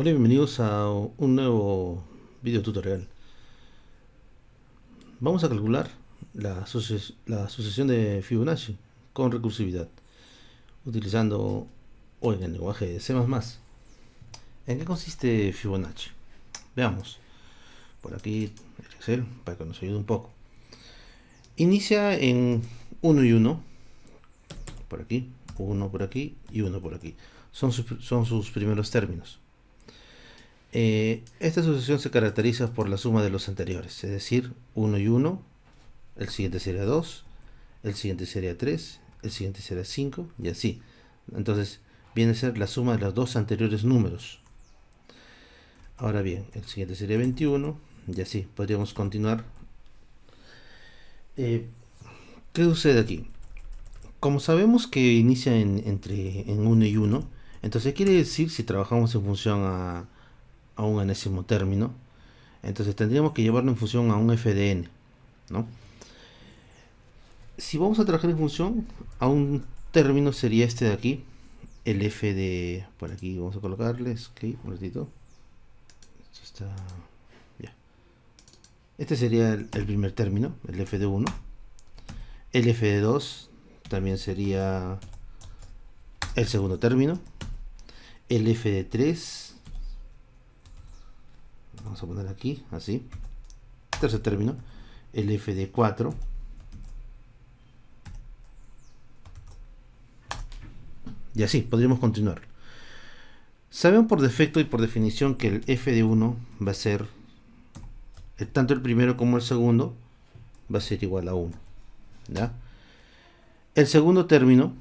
Hola y bienvenidos a un nuevo video tutorial. Vamos a calcular la, sucesión de Fibonacci con recursividad utilizando hoy en el lenguaje de C++. ¿En qué consiste Fibonacci? Veamos. Por aquí el Excel para que nos ayude un poco. Inicia en 1 y 1. Por aquí, 1 por aquí y 1 por aquí. son sus primeros términos. Eh, esta sucesión se caracteriza por la suma de los anteriores, es decir, 1 y 1, el siguiente sería 2, el siguiente sería 3, el siguiente sería 5 y así. Entonces viene a ser la suma de los dos anteriores números. Ahora bien, el siguiente sería 21 y así podríamos continuar. Eh, ¿Qué sucede aquí? Como sabemos que inicia en, entre en 1 y 1, entonces quiere decir si trabajamos en función a a un enésimo término. Entonces tendríamos que llevarlo en función a un FDN. ¿no? Si vamos a trabajar en función a un término sería este de aquí. El F de... Por aquí vamos a colocarles. un ratito. Este sería el, el primer término, el F de 1. El F de 2 también sería el segundo término. El F de 3 vamos a poner aquí, así, tercer término, el f de 4, y así, podríamos continuar. Sabemos por defecto y por definición que el f de 1 va a ser, eh, tanto el primero como el segundo, va a ser igual a 1. El segundo término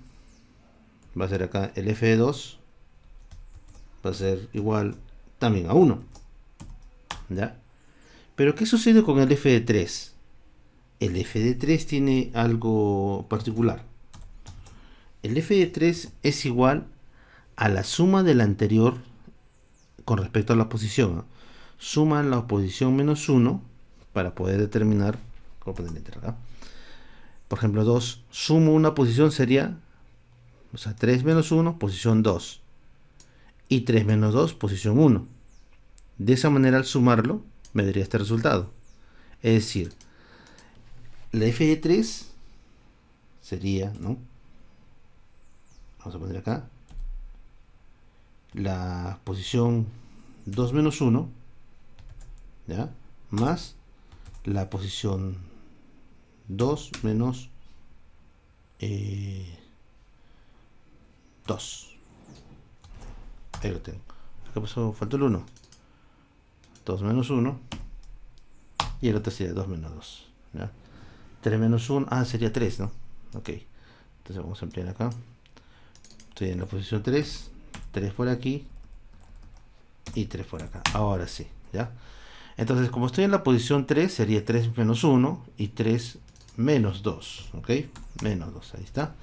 va a ser acá el f de 2, va a ser igual también a 1. ¿ya? Pero ¿qué sucede con el FD3? El FD3 tiene algo particular. El FD3 es igual a la suma del anterior con respecto a la posición. suma la posición menos 1 para poder determinar Por ejemplo, 2. Sumo una posición sería o sea, 3 menos 1, posición 2. Y 3 menos 2, posición 1. De esa manera al sumarlo me daría este resultado. Es decir, la f de 3 sería, ¿no? Vamos a poner acá. La posición 2 menos 1, ¿ya? Más la posición 2 menos 2. Eh, Ahí lo tengo. Acá pasó, faltó el 1. 2 menos 1. Y el otro sería 2 menos 2. ¿ya? 3 menos 1. Ah, sería 3, ¿no? Ok. Entonces vamos a ampliar acá. Estoy en la posición 3. 3 por aquí. Y 3 por acá. Ahora sí. ¿Ya? Entonces, como estoy en la posición 3, sería 3 menos 1 y 3 menos 2. ¿Ok? Menos 2. Ahí está.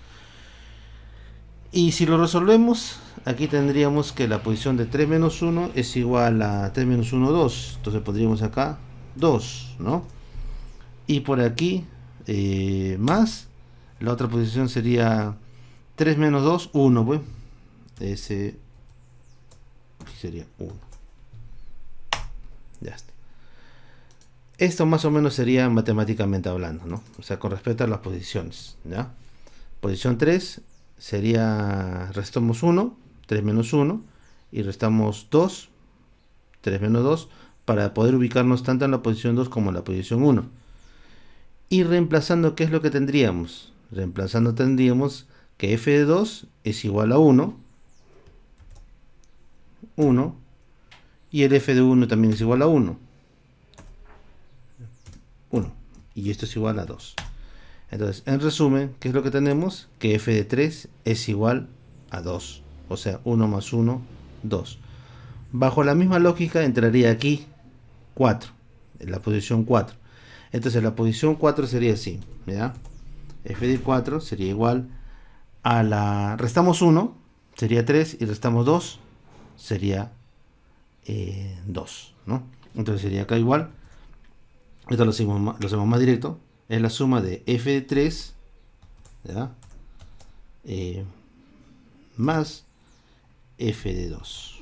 Y si lo resolvemos, aquí tendríamos que la posición de 3 menos 1 es igual a 3 menos 1, 2. Entonces podríamos acá 2, ¿no? Y por aquí eh, más, la otra posición sería 3 menos 2, 1, pues. Ese sería 1. Ya está. Esto más o menos sería matemáticamente hablando, ¿no? O sea, con respecto a las posiciones, ¿ya? Posición 3 sería, restamos 1, 3 menos 1, y restamos 2, 3 menos 2, para poder ubicarnos tanto en la posición 2 como en la posición 1. Y reemplazando, ¿qué es lo que tendríamos? Reemplazando tendríamos que f de 2 es igual a 1, 1, y el f de 1 también es igual a 1, 1, y esto es igual a 2. Entonces, en resumen, ¿qué es lo que tenemos? Que f de 3 es igual a 2. O sea, 1 más 1, 2. Bajo la misma lógica entraría aquí 4, en la posición 4. Entonces la posición 4 sería así, f de 4 sería igual a la... Restamos 1, sería 3, y restamos 2, sería 2, eh, Entonces sería acá igual. Esto lo lo hacemos más directo es la suma de f de 3 eh, más f de 2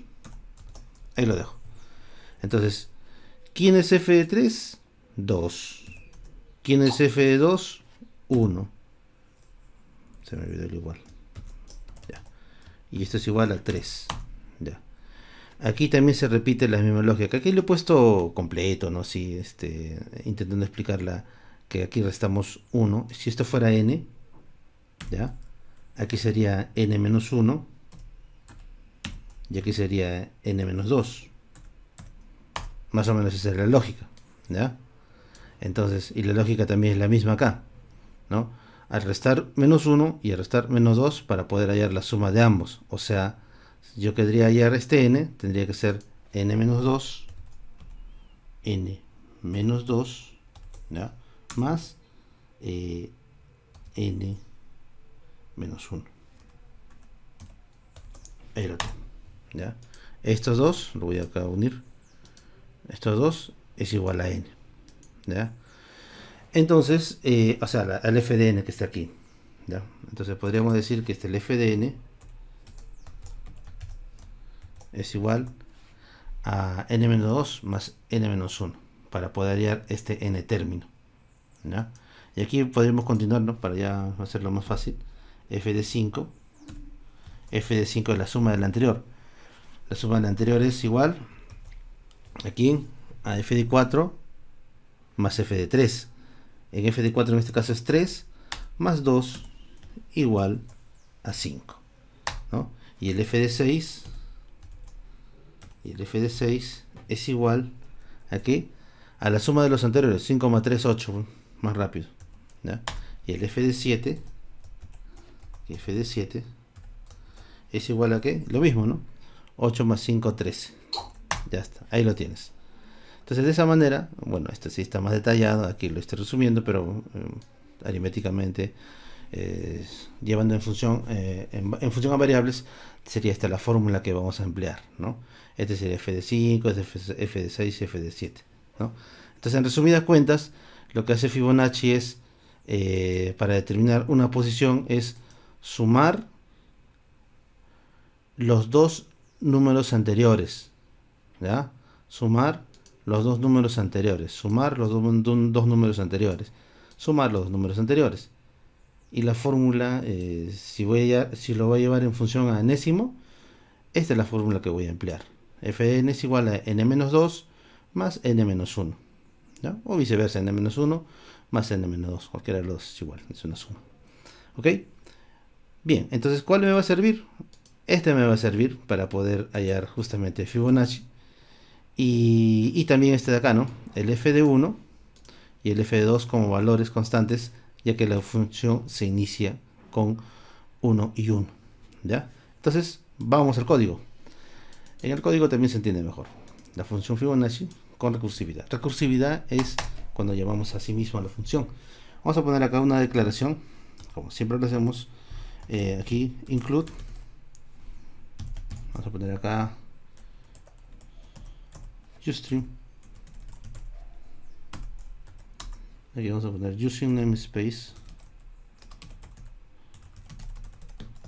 ahí lo dejo entonces ¿quién es f de 3? 2 ¿quién es f de 2? 1 se me olvidó el igual ya. y esto es igual a 3 ya Aquí también se repite la misma lógica. Aquí lo he puesto completo, ¿no? Si este, intentando explicar la, que aquí restamos 1. Si esto fuera n, ¿ya? Aquí sería n menos 1 y aquí sería n menos 2. Más o menos esa es la lógica, ¿ya? Entonces, y la lógica también es la misma acá, ¿no? Al restar menos 1 y al restar menos 2 para poder hallar la suma de ambos. O sea, yo querría hallar este n, tendría que ser n menos 2, n menos 2, ¿ya? más eh, n menos 1. Ahí ¿Ya? Estos dos, lo voy a unir. Estos dos es igual a n. ¿Ya? Entonces, eh, o sea, el f de n que está aquí. ¿ya? Entonces podríamos decir que este el f de n es igual a n-2 menos más n-1 menos para poder hallar este n término. Y aquí podemos continuar para ya hacerlo más fácil. F de 5. F de 5 es la suma del anterior. La suma la anterior es igual aquí a F de 4 más F de 3. En F de 4 en este caso es 3 más 2 igual a 5. Y el F de 6 y el F de 6 es igual aquí A la suma de los anteriores, 5,38 más rápido. Y el f de 7, f de 7, es igual a que lo mismo, ¿no? 8 más 5, 13. Ya está, ahí lo tienes. Entonces, de esa manera, bueno, este sí está más detallado, aquí lo estoy resumiendo, pero eh, aritméticamente, eh, llevando en función, eh, en, función a variables, sería esta la fórmula que vamos a emplear, ¿no? Este sería f de 5, este f, f de 6, f de 7, ¿no? Entonces, en resumidas cuentas, lo que hace Fibonacci es, eh, para determinar una posición, es sumar los dos números anteriores. ¿ya? Sumar los dos números anteriores. Sumar los dos números anteriores. Sumar los dos números anteriores. Y la fórmula, eh, si, voy a, si lo voy a llevar en función a enésimo, esta es la fórmula que voy a emplear. Fn es igual a n-2 más n-1. O viceversa, n-1 más n-2, cualquiera de los es igual, es una suma. ¿Ok? Bien, entonces, ¿cuál me va a servir? Este me va a servir para poder hallar justamente Fibonacci. Y, y también este de acá, ¿no? El f de 1 y el f de 2 como valores constantes, ya que la función se inicia con 1 y 1. ¿Ya? Entonces, vamos al código. En el código también se entiende mejor. La función Fibonacci con recursividad. Recursividad es cuando llamamos a sí mismo a la función. Vamos a poner acá una declaración, como siempre lo hacemos, eh, aquí include. Vamos a poner acá Ustream. Aquí vamos a poner using namespace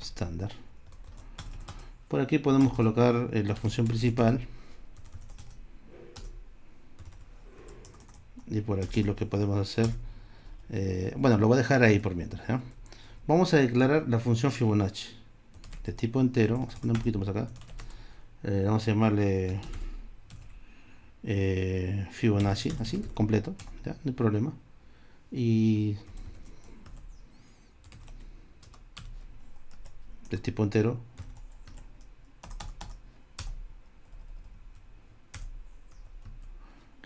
estándar. Por aquí podemos colocar eh, la función principal y por aquí lo que podemos hacer eh, bueno lo voy a dejar ahí por mientras vamos a declarar la función Fibonacci de tipo entero vamos a poner un poquito más acá eh, vamos a llamarle eh, Fibonacci así completo ¿ya? no hay problema y de tipo entero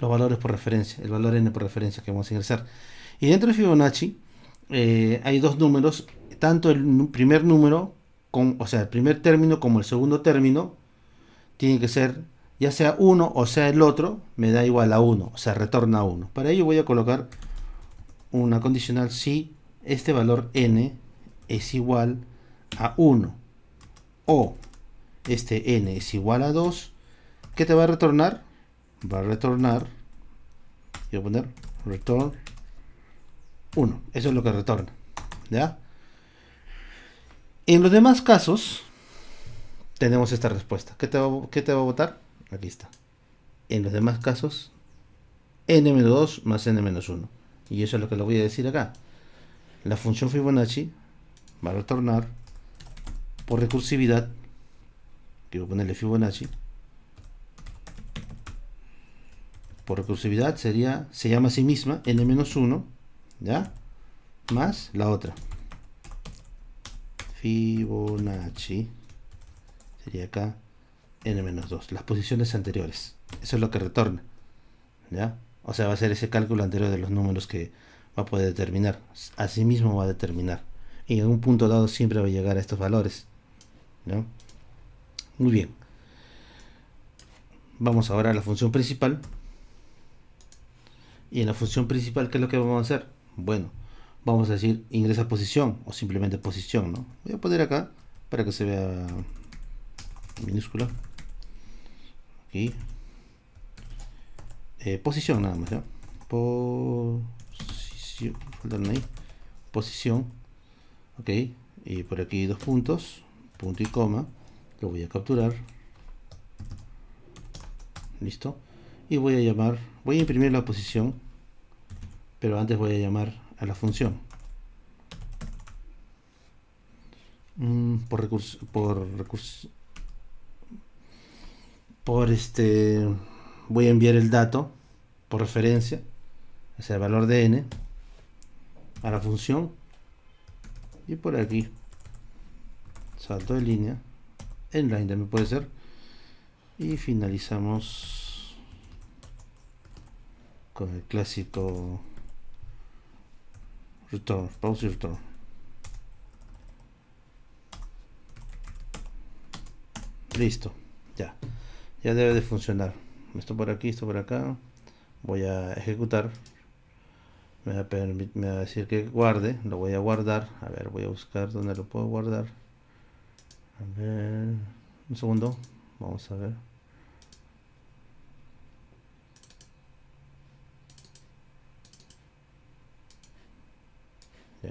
los valores por referencia, el valor n por referencia que vamos a ingresar. Y dentro de Fibonacci eh, hay dos números, tanto el primer número, con, o sea, el primer término como el segundo término, tiene que ser ya sea uno o sea el otro, me da igual a 1, o sea, retorna a 1. Para ello voy a colocar una condicional si este valor n es igual a 1 o este n es igual a 2, qué te va a retornar va a retornar y voy a poner return 1 eso es lo que retorna ¿ya? en los demás casos tenemos esta respuesta ¿qué te va, te va a votar? aquí está en los demás casos n-2 más n-1 y eso es lo que le voy a decir acá la función Fibonacci va a retornar por recursividad que voy a ponerle Fibonacci por recursividad sería, se llama a sí misma n-1, ¿ya? Más la otra. Fibonacci sería acá n-2, las posiciones anteriores. Eso es lo que retorna, ¿ya? O sea, va a ser ese cálculo anterior de los números que va a poder determinar. sí mismo va a determinar. Y en un punto dado siempre va a llegar a estos valores, ¿no? Muy bien. Vamos ahora a la función principal. Y en la función principal, ¿qué es lo que vamos a hacer? Bueno, vamos a decir ingresa posición o simplemente posición, ¿no? Voy a poner acá para que se vea minúscula. Aquí. Eh, posición nada más, ¿ya? Ahí. Posición. Ok. Y por aquí dos puntos. Punto y coma. Lo voy a capturar. Listo y voy a llamar, voy a imprimir la posición, pero antes voy a llamar a la función. Mm, por recurso, por por este, voy a enviar el dato por referencia, o sea, el valor de n, a la función, y por aquí, salto de línea, line también puede ser, y finalizamos con el clásico return, pause y return. Listo, ya. Ya debe de funcionar. Esto por aquí, esto por acá. Voy a ejecutar. Me va, a decir que guarde. Lo voy a guardar. A ver, voy a buscar dónde lo puedo guardar. A ver. Un segundo. Vamos a ver.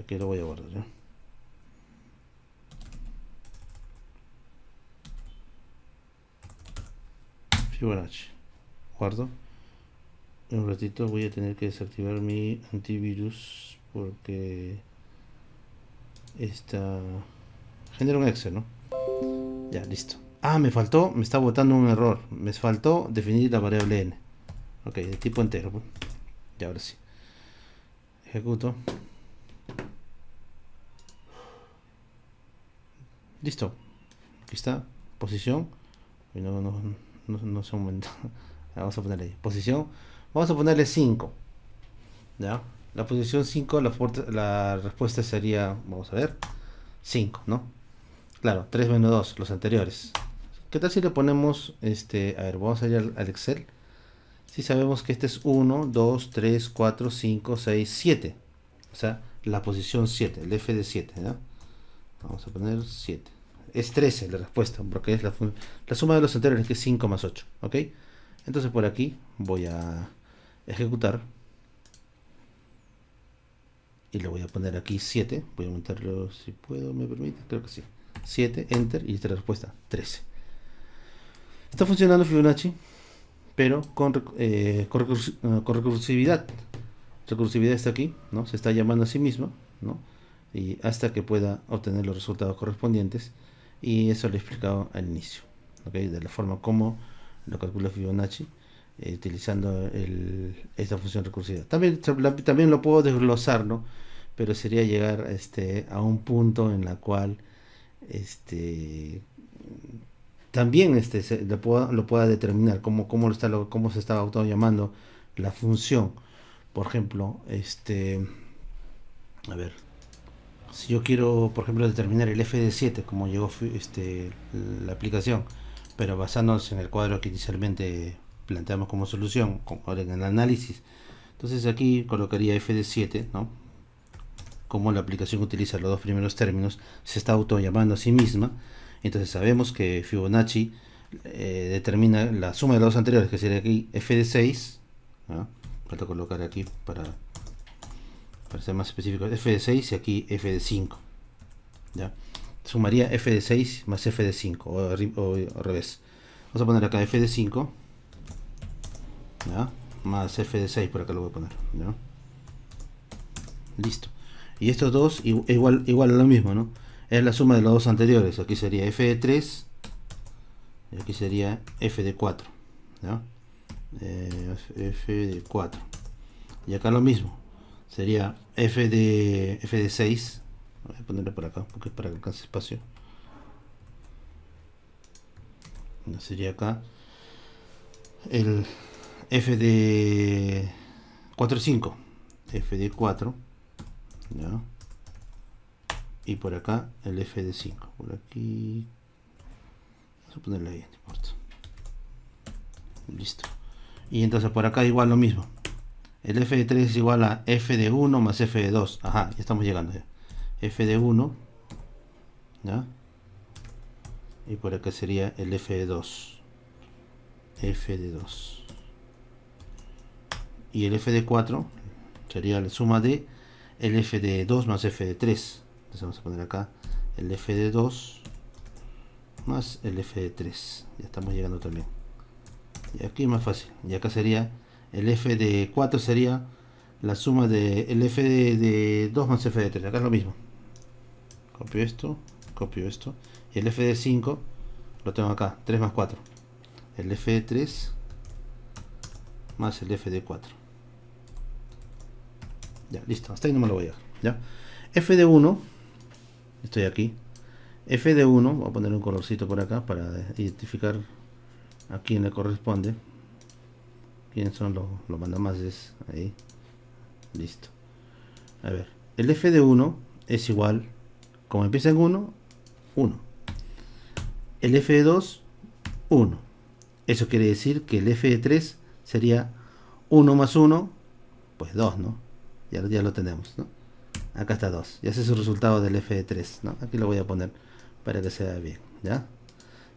aquí lo voy a guardar Fibonacci guardo en un ratito voy a tener que desactivar mi antivirus porque está genera un Excel ¿no? ya listo ah me faltó me está botando un error me faltó definir la variable n ok de tipo entero pues. Y ahora sí ejecuto Listo. Aquí está. Posición. No, se aumenta. Ah, vamos a ponerle posición. Vamos a ponerle 5. ¿Ya? La posición 5, la, la respuesta sería, vamos a ver, 5, ¿no? Claro, 3 menos 2, los anteriores. ¿Qué tal si le ponemos, este, a ver, vamos a ir al, al Excel. Si sabemos que este es 1, 2, 3, 4, 5, 6, 7. O sea, la posición 7, el F de 7, no Vamos a poner 7. Es 13 la respuesta, porque es la, suma de los anteriores, que es 5 más 8. ¿Ok? Entonces por aquí voy a ejecutar. Y le voy a poner aquí 7. Voy a aumentarlo si puedo, me permite. Creo que sí. 7, enter, y esta es la respuesta, 13. Está funcionando Fibonacci, pero con, eh, eh, con, recursividad. Recursividad está aquí, ¿no? Se está llamando a sí mismo, ¿no? y hasta que pueda obtener los resultados correspondientes y eso lo he explicado al inicio de la forma como lo calcula Fibonacci eh, utilizando esta función recursiva también, también lo puedo desglosarlo pero sería llegar este, a un punto en la cual este, también este, lo, pueda, lo pueda determinar como cómo, está, lo, cómo se está auto llamando la función por ejemplo este a ver si yo quiero, por ejemplo, determinar el F de 7 como llegó este, la aplicación, pero basándonos en el cuadro que inicialmente planteamos como solución, en el análisis, entonces aquí colocaría F de 7 ¿no? Como la aplicación utiliza los dos primeros términos, se está auto llamando a sí misma, entonces sabemos que Fibonacci eh, determina la suma de los dos anteriores, que sería aquí F de 6 ¿no? Falta colocar aquí para para ser más específico, f de 6 y aquí f de 5. Sumaría f de 6 más f de 5, o, al revés. Vamos a poner acá f de 5, más f de 6, por acá lo voy a poner. Listo. Y estos dos igual, igual a lo mismo, ¿no? Es la suma de los dos anteriores. Aquí sería f de 3 y aquí sería f de 4. Eh, f de 4. Y acá lo mismo sería f de, f de 6. Voy a ponerlo por acá porque es para que alcance espacio. sería acá el f de 4 5 f de 4 y por acá el f de 5 por aquí vamos a ponerle ahí no importa listo y entonces por acá igual lo mismo el f de 3 es igual a f de 1 más f de 2. Ajá, ya estamos llegando f de 1. ¿Ya? Y por acá sería el f de 2. f de 2. Y el f de 4 sería la suma de el f de 2 más f de 3. Entonces vamos a poner acá el f de 2 más el f de 3. Ya estamos llegando también. Y aquí es más fácil. Y acá sería el f de 4 sería la suma de el f de, 2 más f de 3. Acá es lo mismo. Copio esto, copio esto. Y el f de 5 lo tengo acá. 3 más 4. El f de 3 más el f de 4. Ya, listo. Hasta ahí no me lo voy a ¿ya? f de 1. Estoy aquí. f de 1. Voy a poner un colorcito por acá para identificar a quién le corresponde quiénes son los, más mandamases ahí listo a ver el f de 1 es igual como empieza en 1 1 el f de 2 1 eso quiere decir que el f de 3 sería 1 más 1 pues 2 no ya, ya lo tenemos ¿no? acá está 2 y ese es el resultado del f de 3 aquí lo voy a poner para que se vea bien ya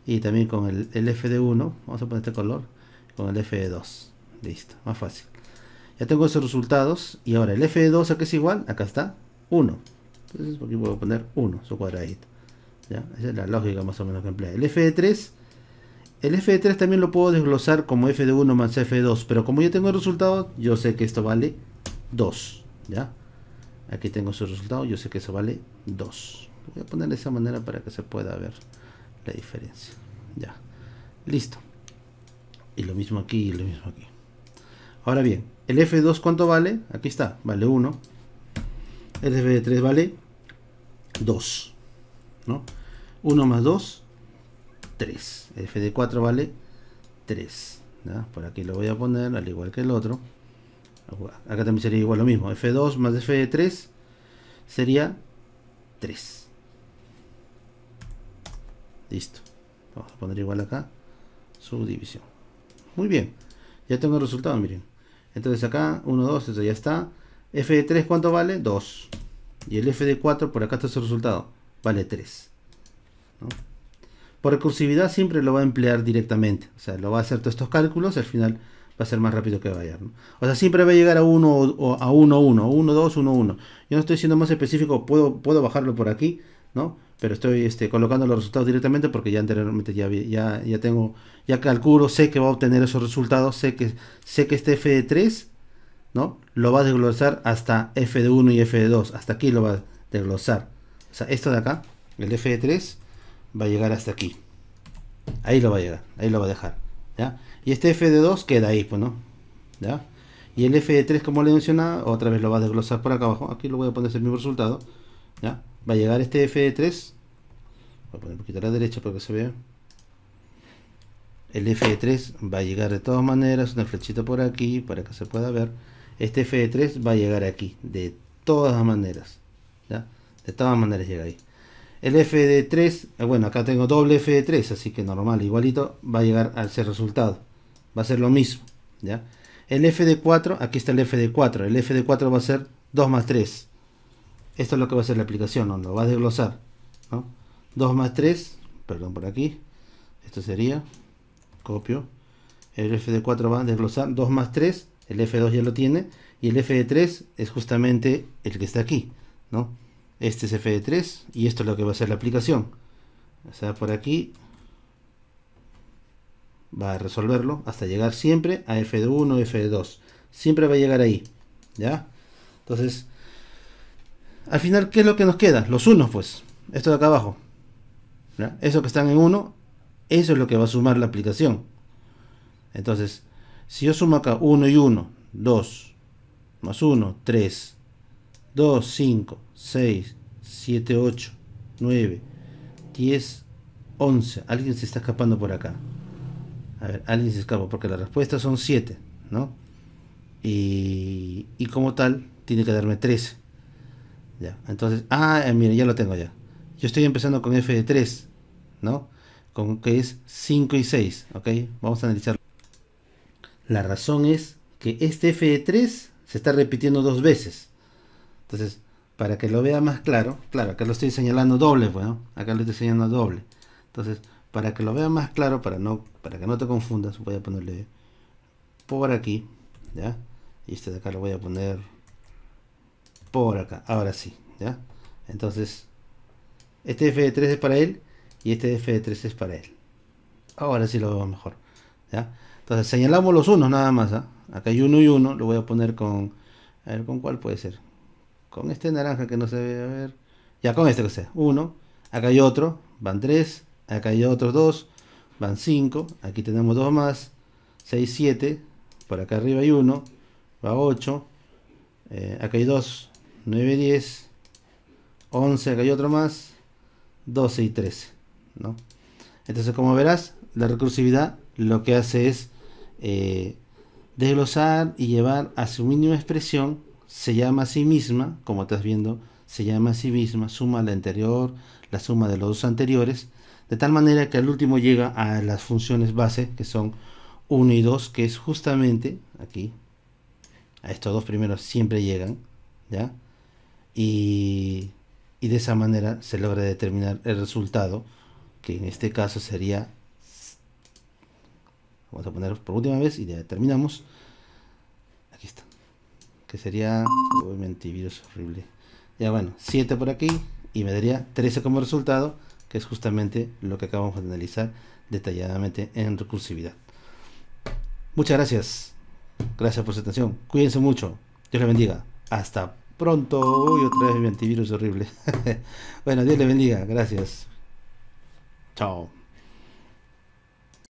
y también con el, el f de 1 vamos a poner este color con el f de 2 Listo, más fácil. Ya tengo esos resultados. Y ahora el f de 2 a es igual. Acá está. 1. Entonces aquí voy a poner 1, su cuadradito. Esa es la lógica más o menos que emplea. El f de 3. El f de 3 también lo puedo desglosar como f de 1 más f de 2. Pero como yo tengo el resultado, yo sé que esto vale 2. ¿Ya? Aquí tengo su resultado. Yo sé que eso vale 2. Voy a poner de esa manera para que se pueda ver la diferencia. Ya. Listo. Y lo mismo aquí y lo mismo aquí. Ahora bien, el F2 cuánto vale? Aquí está, vale 1. El F3 vale 2. ¿no? 1 más 2, 3. El f 4 vale 3. Por aquí lo voy a poner al igual que el otro. Acá también sería igual lo mismo. F2 más F3 sería 3. Listo. Vamos a poner igual acá. Subdivisión. Muy bien. Ya tengo el resultado, miren. Entonces acá 1, 2, eso ya está. F de 3, ¿cuánto vale? 2. Y el F de 4, por acá está su resultado, vale 3. Por recursividad siempre lo va a emplear directamente. O sea, lo va a hacer todos estos cálculos y al final va a ser más rápido que vaya. O sea, siempre va a llegar a 1, o a 1, 1, 1, 2, 1, 1. Yo no estoy siendo más específico, puedo, puedo bajarlo por aquí, ¿no? pero estoy este, colocando los resultados directamente porque ya anteriormente ya, ya, tengo, ya calculo, sé que va a obtener esos resultados, sé que, sé que este f de 3, ¿no? Lo va a desglosar hasta f de 1 y f de 2, hasta aquí lo va a desglosar. O sea, esto de acá, el f de 3, va a llegar hasta aquí. Ahí lo va a llegar, ahí lo va a dejar, ¿ya? Y este f de 2 queda ahí, pues, ¿no? ¿Ya? Y el f de 3, como le mencionaba, otra vez lo va a desglosar por acá abajo, aquí lo voy a poner el mismo resultado, ¿ya? va a llegar este F3 voy a poner un poquito a la derecha para que se vea el F3 va a llegar de todas maneras una flechita por aquí para que se pueda ver este F3 va a llegar aquí de todas maneras ¿ya? de todas maneras llega ahí el de 3 eh, bueno acá tengo doble de 3 así que normal, igualito va a llegar al ser resultado va a ser lo mismo ¿ya? el de 4 aquí está el F de 4 el F de 4 va a ser 2 más 3 esto es lo que va a hacer la aplicación, ¿no? lo va a desglosar. 2 más 3, perdón por aquí, esto sería, copio, el f de 4 va a desglosar 2 más 3, el f2 ya lo tiene, y el f de 3 es justamente el que está aquí, ¿no? Este es f de 3 y esto es lo que va a hacer la aplicación. O sea, por aquí va a resolverlo hasta llegar siempre a f de 1, f de 2. Siempre va a llegar ahí, ¿ya? Entonces, al final, ¿qué es lo que nos queda? Los unos, pues. Esto de acá abajo. ¿verdad? Eso que están en uno eso es lo que va a sumar la aplicación. Entonces, si yo sumo acá 1 y 1, 2, más 1, 3, 2, 5, 6, 7, 8, 9, 10, 11. Alguien se está escapando por acá. A ver, alguien se escapa porque la respuesta son 7, ¿no? y como tal, tiene que darme 13. Ya, entonces, ah, eh, mire, ya lo tengo ya. Yo estoy empezando con f de 3, ¿no? Con que es 5 y 6, ¿ok? Vamos a analizarlo. La razón es que este f de 3 se está repitiendo dos veces. Entonces, para que lo vea más claro, claro, acá lo estoy señalando doble, bueno, pues, acá lo estoy señalando doble. Entonces, para que lo vea más claro, para, no, para que no te confundas, voy a ponerle por aquí, ¿ya? Y este de acá lo voy a poner por acá. Ahora sí, ¿ya? Entonces, este f de 3 es para él y este f de 3 es para él. Ahora sí lo veo mejor, ¿ya? Entonces, señalamos los unos nada más, ¿ah? Acá hay uno y uno, lo voy a poner con... A ver, ¿con cuál puede ser? Con este naranja que no se ve, a ver... Ya, con este que sea, uno. Acá hay otro, van 3. Acá hay otros dos, van 5. Aquí tenemos dos más, 6, 7. Por acá arriba hay uno, va 8. Eh, acá hay dos, 9, 10, 11, acá hay otro más, 12 y 13, ¿no? Entonces, como verás, la recursividad lo que hace es eh, desglosar y llevar a su mínima expresión, se llama a sí misma, como estás viendo, se llama a sí misma, suma la anterior, la suma de los dos anteriores, de tal manera que al último llega a las funciones base, que son 1 y 2, que es justamente aquí, a estos dos primeros siempre llegan, ¿ya? y, de esa manera se logra determinar el resultado, que en este caso sería, vamos a poner por última vez y ya terminamos, aquí está, que sería, obviamente virus horrible, ya bueno, 7 por aquí y me daría 13 como resultado, que es justamente lo que acabamos de analizar detalladamente en recursividad. Muchas gracias. Gracias por su atención. Cuídense mucho. Dios les bendiga. Hasta pronto. Uy, otra vez mi antivirus horrible. bueno, Dios le bendiga. Gracias. Chao.